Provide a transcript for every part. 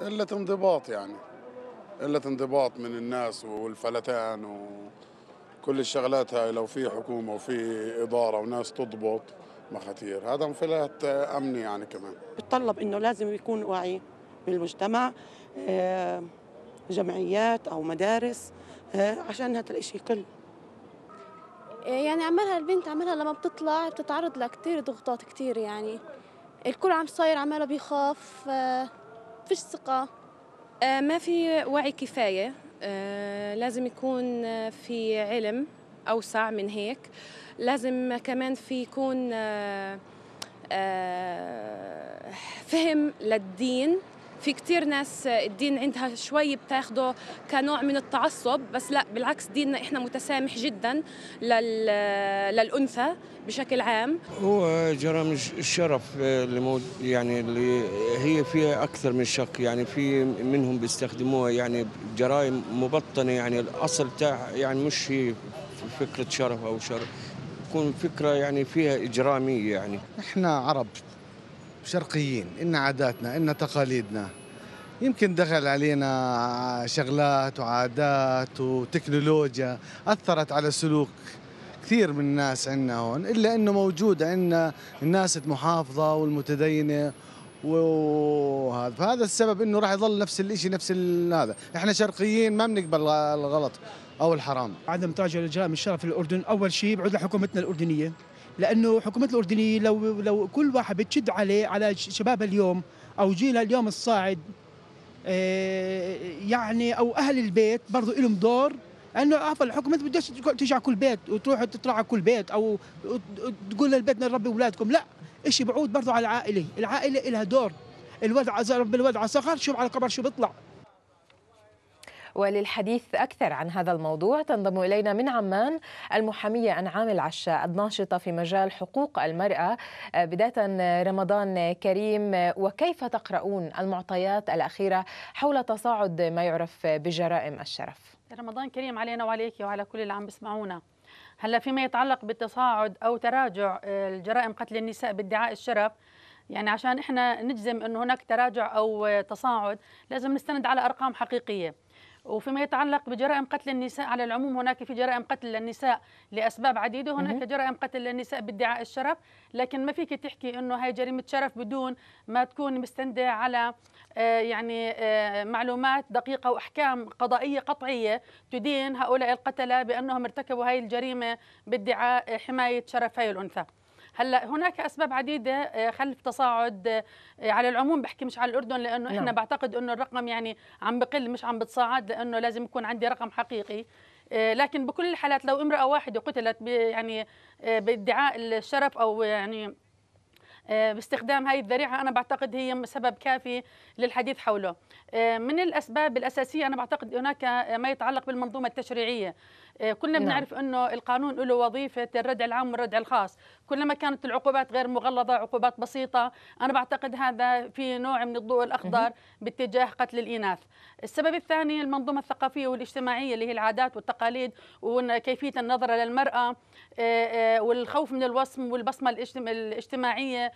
قلة انضباط يعني قلة انضباط من الناس والفلتان وكل الشغلات هاي لو في حكومة وفي إدارة وناس تضبط مخاتير هذا انفلات أمني يعني كمان بتطلب إنه لازم يكون وعي بالمجتمع آه، جمعيات أو مدارس آه، عشان هذا الإشي يقل آه، يعني عملها البنت عملها لما بتطلع بتتعرض لكتير ضغوطات كتير يعني الكل عم صاير عماله بيخاف فيش ثقة آه، ما في وعي كفاية آه، لازم يكون في علم أوسع من هيك لازم كمان في يكون آه، فهم للدين في كثير ناس الدين عندها شوي بتاخده كنوع من التعصب بس لا بالعكس ديننا احنا متسامح جدا للانثى بشكل عام هو جرائم الشرف آه، اللي يعني اللي هي فيها اكثر من شق يعني في منهم بيستخدموها يعني جرائم مبطنه يعني الاصل تاع يعني مش هي فكره شرف او شرف تكون فكره يعني فيها اجراميه يعني احنا عرب شرقيين إن عاداتنا إن تقاليدنا يمكن دخل علينا شغلات وعادات وتكنولوجيا أثرت على سلوك كثير من الناس عندنا هون إلا أنه موجودة عندنا الناس المحافظة والمتدينة وهذا فهذا السبب انه راح يظل نفس الشيء نفس هذا احنا شرقيين ما بنقبل الغلط او الحرام عدم تاجر الجاء من شرف الاردن اول شيء بعد لحكومتنا الاردنيه لانه حكومه الاردنيه لو لو كل واحد بتشد عليه على شباب اليوم او جيل اليوم الصاعد آه، يعني او اهل البيت برضه لهم دور لانه عفوا الحكومه بدهاش تيجي على كل بيت وتروح تطلع على كل بيت او تقول للبيت نربي اولادكم لا شيء بعود برضه على العائله العائله لها دور الولد رب الولد على صغر شوف على كبر شو بيطلع وللحديث أكثر عن هذا الموضوع تنضم إلينا من عمان المحامية أنعام العشاء الناشطة في مجال حقوق المرأة آه، بداية رمضان كريم آه، وكيف تقرؤون المعطيات الأخيرة حول تصاعد ما يعرف بجرائم الشرف رمضان كريم علينا وعليك وعلى كل اللي عم بسمعونا هلا فيما يتعلق بالتصاعد او تراجع آه، الجرائم قتل النساء بادعاء الشرف يعني عشان احنا نجزم انه هناك تراجع او تصاعد لازم نستند على ارقام حقيقيه وفيما يتعلق بجرائم قتل النساء على العموم هناك في جرائم قتل للنساء لاسباب عديده هناك جرائم قتل للنساء بادعاء الشرف لكن ما فيك تحكي انه هاي جريمه شرف بدون ما تكون مستنده على آه، يعني آه، معلومات دقيقه واحكام قضائيه قطعيه تدين هؤلاء القتله بانهم ارتكبوا هاي الجريمه بادعاء حمايه شرف هاي الانثى هلا هناك اسباب عديده آه، خلف تصاعد آه، على العموم بحكي مش على الاردن لانه نعم. احنا بعتقد انه الرقم يعني عم بقل مش عم بتصاعد لانه لازم يكون عندي رقم حقيقي آه، لكن بكل الحالات لو امراه واحده قتلت يعني بادعاء الشرف او يعني باستخدام هذه الذريعة أنا بعتقد هي سبب كافي للحديث حوله من الأسباب الأساسية أنا بعتقد هناك ما يتعلق بالمنظومة التشريعية إيه، كلنا نعم. بنعرف انه القانون له وظيفه الردع العام والردع الخاص كلما كانت العقوبات غير مغلظه عقوبات بسيطه انا بعتقد هذا في نوع من الضوء الاخضر باتجاه قتل الاناث السبب الثاني المنظومه الثقافيه والاجتماعيه اللي هي العادات والتقاليد وكيفيه النظره للمراه إيه، إيه، والخوف من الوصم والبصمه الاجتماعيه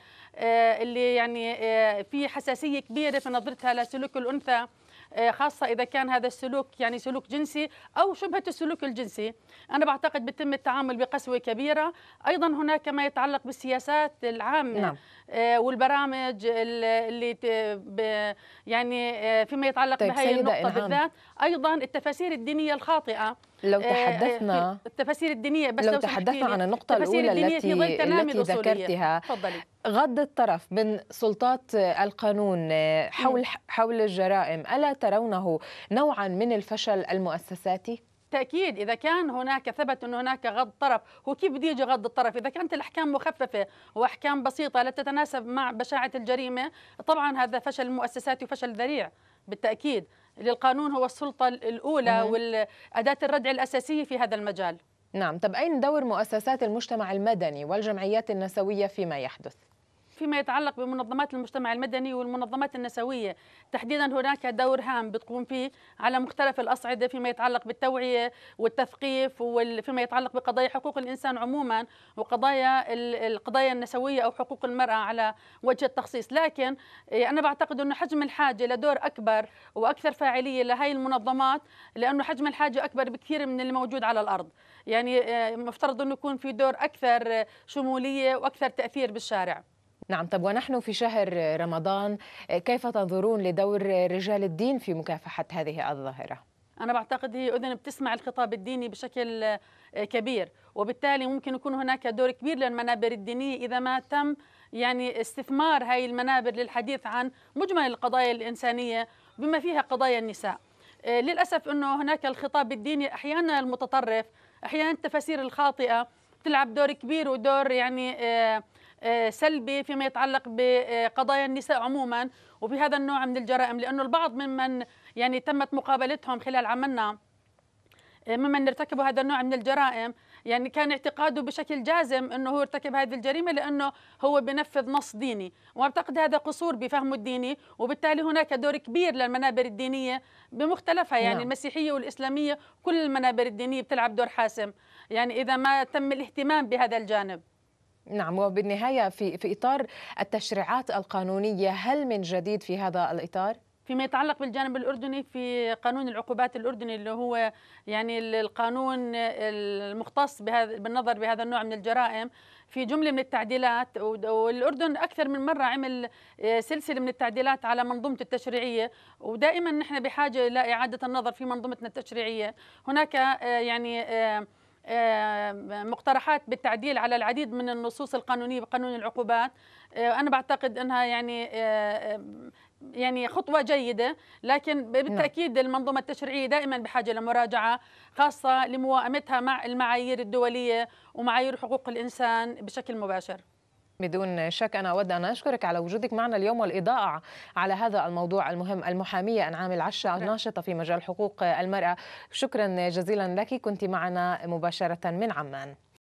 اللي يعني في حساسيه كبيره في نظرتها لسلوك الانثى آه، خاصه اذا كان هذا السلوك يعني سلوك جنسي او شبهه السلوك الجنسي انا بعتقد بتم التعامل بقسوه كبيره ايضا هناك ما يتعلق بالسياسات العامه نعم. آه، والبرامج اللي يعني آه، فيما يتعلق طيب بهي النقطه بالذات ايضا التفاسير الدينيه الخاطئه لو آه، آه، تحدثنا التفاسير الدينيه بس لو, تحدثنا عن النقطه الاولى التي, التي ذكرتها تفضلي غض الطرف من سلطات القانون آه، حول حول الجرائم الا ترونه نوعا من الفشل المؤسساتي تأكيد إذا كان هناك ثبت أن هناك غض طرف هو كيف بده يجي غض الطرف إذا كانت الأحكام مخففة وأحكام بسيطة لا تتناسب مع بشاعة الجريمة طبعا هذا فشل مؤسساتي وفشل ذريع بالتأكيد للقانون هو السلطة الأولى والأداة الردع الأساسية في هذا المجال نعم طب أين دور مؤسسات المجتمع المدني والجمعيات النسوية فيما يحدث؟ فيما يتعلق بمنظمات المجتمع المدني والمنظمات النسوية تحديدا هناك دور هام بتقوم فيه على مختلف الأصعدة فيما يتعلق بالتوعية والتثقيف وفيما يتعلق بقضايا حقوق الإنسان عموما وقضايا القضايا النسوية أو حقوق المرأة على وجه التخصيص لكن إيه، أنا بعتقد أنه حجم الحاجة لدور أكبر وأكثر فاعلية لهي المنظمات لأنه حجم الحاجة أكبر بكثير من الموجود على الأرض يعني إيه، مفترض أنه يكون في دور أكثر شمولية وأكثر تأثير بالشارع نعم طب ونحن في شهر رمضان آه، كيف تنظرون لدور رجال الدين في مكافحة هذه الظاهرة؟ أنا بعتقد هي أذن بتسمع الخطاب الديني بشكل آه، كبير وبالتالي ممكن يكون هناك دور كبير للمنابر الدينية إذا ما تم يعني استثمار هاي المنابر للحديث عن مجمل القضايا الإنسانية بما فيها قضايا النساء آه، للأسف أنه هناك الخطاب الديني أحيانا المتطرف أحيانا التفاسير الخاطئة تلعب دور كبير ودور يعني آه، سلبي فيما يتعلق بقضايا النساء عموما وبهذا النوع من الجرائم لانه البعض ممن يعني تمت مقابلتهم خلال عملنا آه، ممن ارتكبوا هذا النوع من الجرائم يعني كان اعتقاده بشكل جازم انه هو ارتكب هذه الجريمه لانه هو بنفذ نص ديني وأعتقد هذا قصور بفهمه الديني وبالتالي هناك دور كبير للمنابر الدينيه بمختلفها يعني نعم. المسيحيه والاسلاميه كل المنابر الدينيه بتلعب دور حاسم يعني اذا ما تم الاهتمام بهذا الجانب نعم وبالنهاية في, في إطار التشريعات القانونية هل من جديد في هذا الإطار؟ فيما يتعلق بالجانب الاردني في قانون العقوبات الاردني اللي هو يعني القانون المختص بهذا بالنظر بهذا النوع من الجرائم في جمله من التعديلات والاردن اكثر من مره عمل آه، سلسله من التعديلات على منظومته التشريعيه ودائما نحن بحاجه الى اعاده النظر في منظومتنا التشريعيه هناك آه، يعني آه، آه، مقترحات بالتعديل على العديد من النصوص القانونيه بقانون العقوبات آه، انا بعتقد انها يعني آه، يعني خطوة جيدة لكن نعم. بالتأكيد المنظومة التشريعية دائما بحاجة لمراجعة خاصة لموائمتها مع المعايير الدولية ومعايير حقوق الإنسان بشكل مباشر بدون شك أنا أود أن أشكرك على وجودك معنا اليوم والإضاءة على هذا الموضوع المهم المحامية أنعام العشا الناشطة نعم. في مجال حقوق المرأة شكرا جزيلا لك كنت معنا مباشرة من عمان